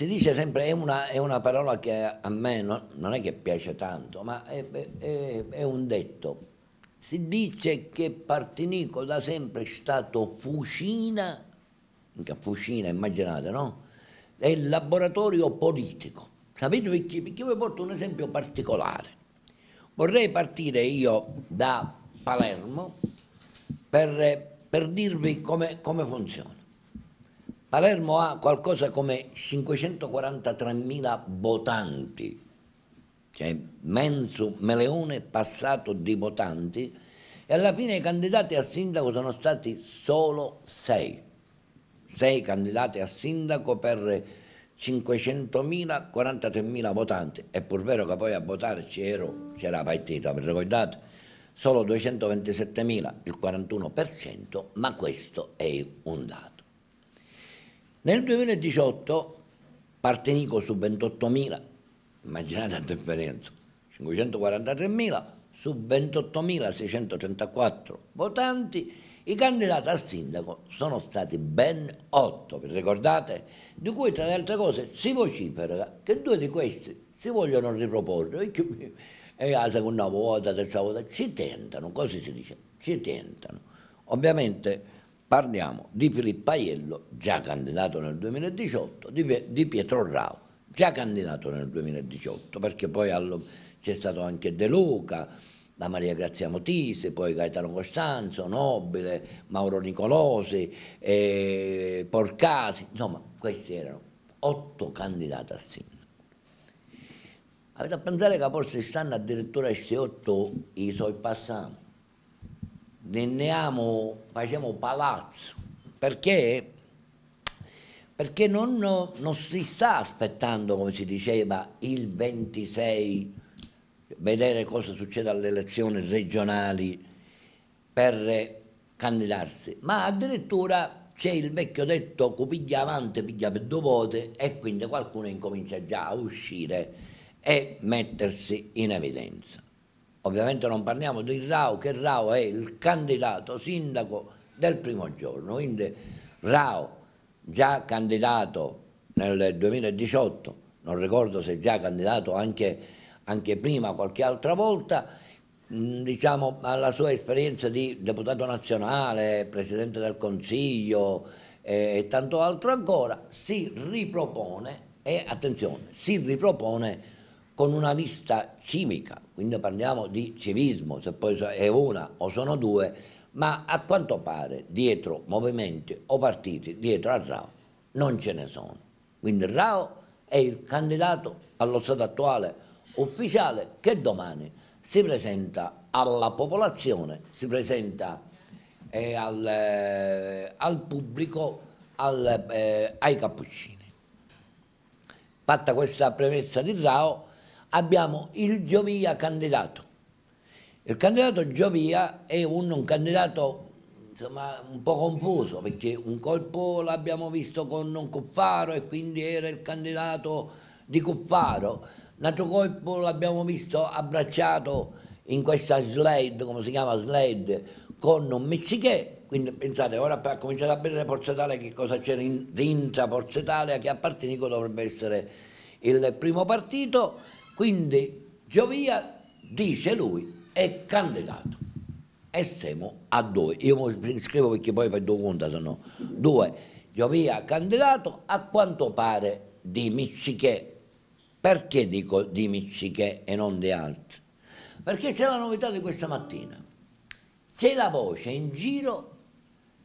si dice sempre, è una, è una parola che a me no, non è che piace tanto, ma è, è, è un detto. Si dice che Partinico da sempre è stato fucina, fucina immaginate, no? È il laboratorio politico. Sapete perché? Perché vi porto un esempio particolare. Vorrei partire io da Palermo per, per dirvi come, come funziona. Palermo ha qualcosa come 543.000 votanti, cioè mezzo meleone passato di votanti, e alla fine i candidati a sindaco sono stati solo sei. Sei candidati a sindaco per 500.000, 43.000 votanti. È pur vero che poi a votare c'era la partita, vi ricordate? Solo 227.000, il 41%, ma questo è un dato. Nel 2018 Partenico su 28.000, immaginate la differenza, 543.000 su 28.634 votanti, i candidati a sindaco sono stati ben 8, vi ricordate? Di cui tra le altre cose si vocifera che due di questi si vogliono riproporre e la seconda volta, la terza volta, ci tentano, così si dice, ci tentano. Ovviamente Parliamo di Filippo Aiello, già candidato nel 2018, di Pietro Rao, già candidato nel 2018, perché poi c'è stato anche De Luca, la Maria Grazia Motise, poi Gaetano Costanzo, Nobile, Mauro Nicolosi, eh, Porcasi, insomma questi erano otto candidati a sindaco. Avete a pensare che forse stanno addirittura questi otto i suoi passanti? nenniamo, facciamo palazzo, perché, perché non, non, si sta aspettando, come si diceva, il 26, vedere cosa succede alle elezioni regionali per candidarsi, ma addirittura c'è il vecchio detto piglia avanti, piglia per due volte e quindi qualcuno incomincia già a uscire e mettersi in evidenza. Ovviamente non parliamo di Rao, che Rao è il candidato sindaco del primo giorno, quindi Rao già candidato nel 2018, non ricordo se già candidato anche, anche prima qualche altra volta, mm, diciamo, alla sua esperienza di deputato nazionale, presidente del Consiglio e tanto altro ancora, si ripropone e attenzione, si ripropone con una vista civica, quindi parliamo di civismo, se poi è una o sono due, ma a quanto pare dietro movimenti o partiti, dietro al Rao, non ce ne sono. Quindi Rao è il candidato allo stato attuale ufficiale che domani si presenta alla popolazione, si presenta eh, al, eh, al, pubblico, al, eh, ai cappuccini. Fatta questa premessa di Rao, abbiamo il Giovia candidato. Il candidato Giovia è un, un candidato insomma, un po' confuso perché un colpo l'abbiamo visto con Cuffaro e quindi era il candidato di Cuffaro, un altro colpo l'abbiamo visto abbracciato in questa slide, come si chiama slide, con un Mizzichè, quindi pensate ora per cominciare a bere Forza Italia che cosa c'è dentro Forza Italia che a Partinico dovrebbe essere il primo partito quindi Giovia, dice lui, è candidato. E siamo a due. Io scrivo perché poi per due conta sono due. Giovia candidato a quanto pare di Mizzichè. Perché dico di Mizzichè e non di altri? Perché c'è la novità di questa mattina. C'è la voce in giro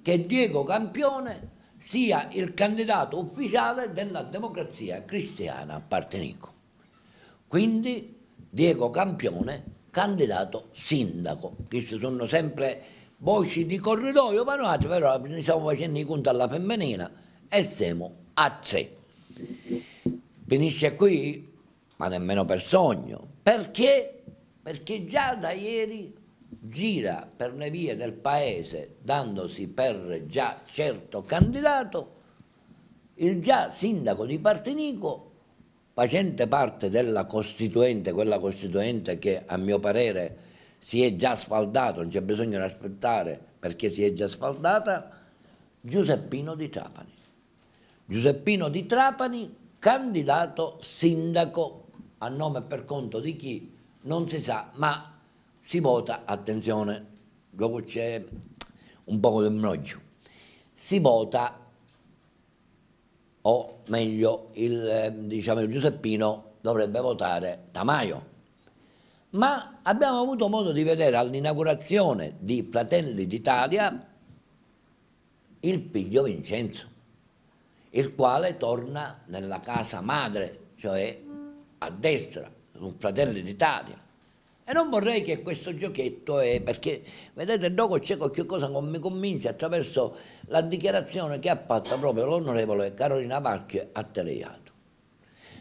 che Diego Campione sia il candidato ufficiale della democrazia cristiana a Partenico. Quindi Diego Campione, candidato sindaco. Questi sono sempre voci di corridoio, ma noi però ne stiamo facendo i conti alla femminina e siamo a sé. Finisce qui, ma nemmeno per sogno. Perché? Perché già da ieri gira per le vie del paese dandosi per già certo candidato il già sindaco di Partinico facente parte della Costituente, quella Costituente che a mio parere si è già sfaldata, non c'è bisogno di aspettare perché si è già sfaldata, Giuseppino di Trapani. Giuseppino di Trapani, candidato sindaco a nome e per conto di chi non si sa, ma si vota, attenzione, dopo c'è un poco di mnoglio, si vota o meglio il, ehm, diciamo, il Giuseppino dovrebbe votare Tamaio. Ma abbiamo avuto modo di vedere all'inaugurazione di Fratelli d'Italia il figlio Vincenzo, il quale torna nella casa madre, cioè a destra, un Fratelli d'Italia e non vorrei che questo giochetto è perché, vedete, il Dogo Cieco che cosa mi convince attraverso la dichiarazione che ha fatto proprio l'onorevole Carolina Varchi a Teleiato.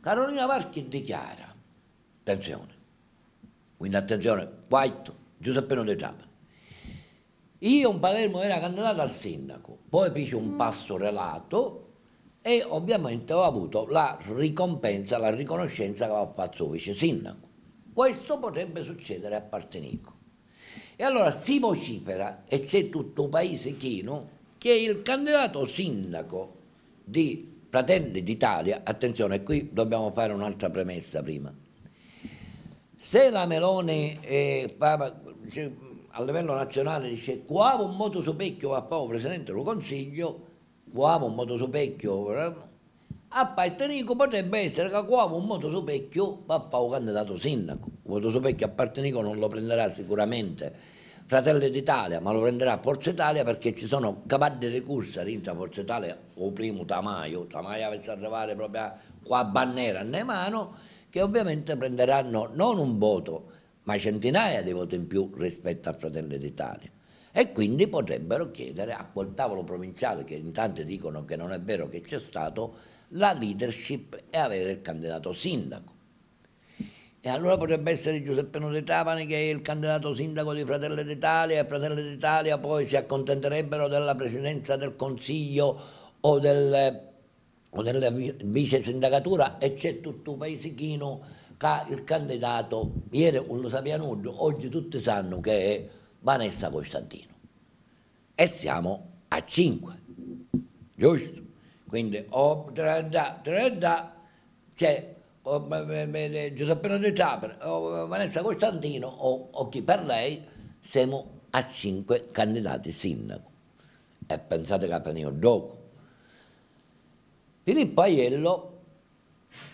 Carolina Varchi dichiara, attenzione, quindi attenzione, Guaito, Giuseppe De Giappone, io in Palermo era candidato al sindaco, poi fece un passo relato e ovviamente ho avuto la ricompensa, la riconoscenza che aveva fatto il vice sindaco. Questo potrebbe succedere a Partenico. E allora si vocifera, e c'è tutto un paese chino, che il candidato sindaco di Fratelli d'Italia, attenzione, qui dobbiamo fare un'altra premessa prima, se la Meloni eh, a livello nazionale dice qua un moto su pecchio va a fare presidente del consiglio, qua un moto su pecchio eh, a ah, parte Nico potrebbe essere che qua un moto Sopecchio va a fare un candidato sindaco. Moto Sopecchio a parte Nico non lo prenderà sicuramente Fratelli d'Italia, ma lo prenderà Forza Italia perché ci sono capaci di corsa dentro Forza Italia o primo Tamaio, Tamaio avesse arrivare proprio qua a Bannera, a mano, che ovviamente prenderanno non un voto, ma centinaia di voti in più rispetto a Fratelli d'Italia e quindi potrebbero chiedere a quel tavolo provinciale che in tanti dicono che non è vero che c'è stato la leadership e avere il candidato sindaco. E allora potrebbe essere Giuseppino De Trapani che è il candidato sindaco di Fratelli d'Italia e Fratelli d'Italia poi si accontenterebbero della presidenza del Consiglio o, del, o della vice sindacatura e c'è tutto un paesichino che ha il candidato, ieri non lo sapeva nulla, oggi tutti sanno che è Vanessa Costantino. E siamo a 5, giusto? Quindi, oh, tra da, tra da, c'è cioè, Giuseppino De o oh, Vanessa Costantino o, o chi per lei, siamo a 5 candidati sindaco. E pensate che veniva dopo. Filippo Aiello,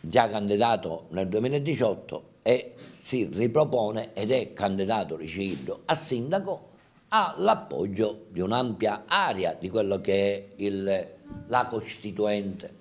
già candidato nel 2018, e si ripropone ed è candidato Ricildo a sindaco, ha l'appoggio di un'ampia area di quello che è il, la Costituente.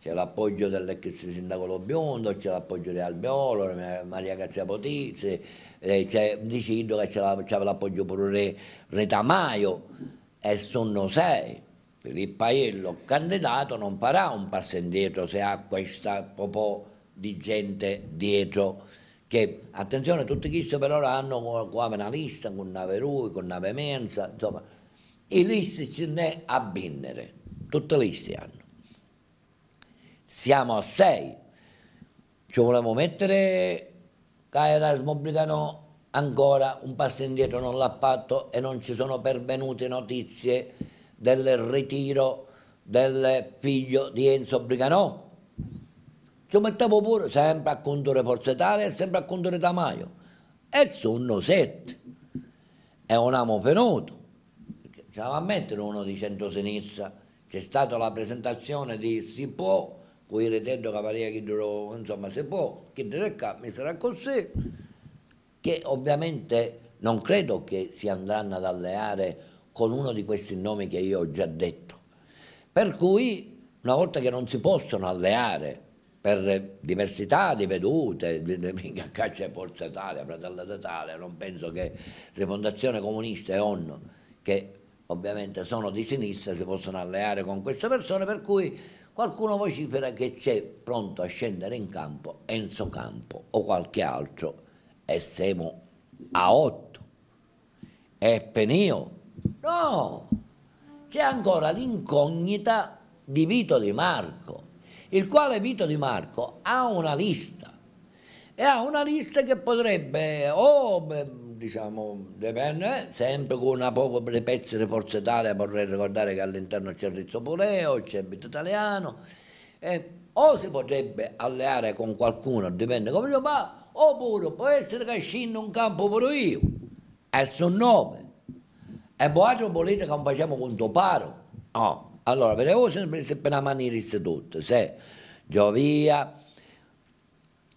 C'è l'appoggio dell'ex sindaco Lo Biondo, c'è l'appoggio di Albiolo, Maria Grazia Potizzi, eh, c'è Ricildo che c'è l'appoggio pure Re, Retamaio e sono sei. Filippo Aiello candidato non farà un passo indietro se ha questa popò di gente dietro che attenzione tutti questi per ora hanno come una lista con nave lui, con nave mensa, insomma i listi ce ne a binnere, tutte liste hanno. Siamo a sei, ci volevamo mettere che Erasmo Brigano ancora un passo indietro non l'ha fatto e non ci sono pervenute notizie del ritiro del figlio di Enzo Briganò ci mettevo pure sempre a condurre Forza Italia e sempre a condurre Tamaio. E sono sette. È un amo venuto. Ce la va a mettere uno di centrosinistra. C'è stata la presentazione di Si può, con il retetto che durò, insomma, si può, che dirà mi sarà così, che ovviamente non credo che si andranno ad alleare con uno di questi nomi che io ho già detto. Per cui, una volta che non si possono alleare per diversità di vedute, mica caccia e Forza Italia, Fratello d'Italia, non penso che Rifondazione Comunista e ONU, che ovviamente sono di sinistra, si possono alleare con queste persone, per cui qualcuno vocifera che c'è pronto a scendere in campo Enzo Campo o qualche altro e siamo a 8. e penio? No! C'è ancora l'incognita di Vito Di Marco il quale Vito Di Marco ha una lista e ha una lista che potrebbe o diciamo dipende eh, sempre con una poco dei pezzi di Forza Italia vorrei ricordare che all'interno c'è Rizzo Puleo c'è Vito Italiano eh, o si potrebbe alleare con qualcuno dipende come lo fa oppure può essere che scinno un campo pure io è il suo nome e poi altro politiche non facciamo con Toparo no allora, vediamo se per la maniera tutto, se Giovia,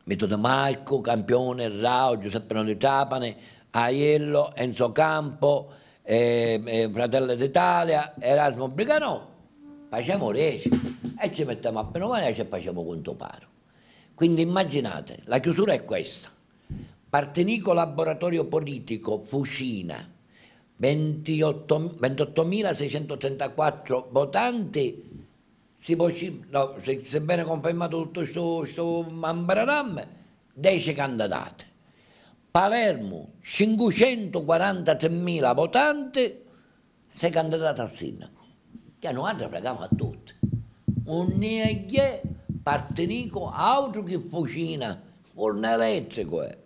Mito De Marco, Campione, Rao, Giuseppe Nodi Trapani, Aiello, Enzo Campo, eh, eh, Fratello d'Italia, Erasmo Briganò, facciamo 10 e ci mettiamo appena male e ci facciamo conto paro. Quindi immaginate, la chiusura è questa. Partenico Laboratorio Politico Fucina, 28.634 votanti, si può, no, se, sebbene confermato tutto questo mambaradam, 10 candidati. Palermo, 543.000 votanti, 6 candidati al sindaco. Che hanno altro preghiamo a tutti. Un neghe partenico altro che fucina, forno elettrico è. Eh.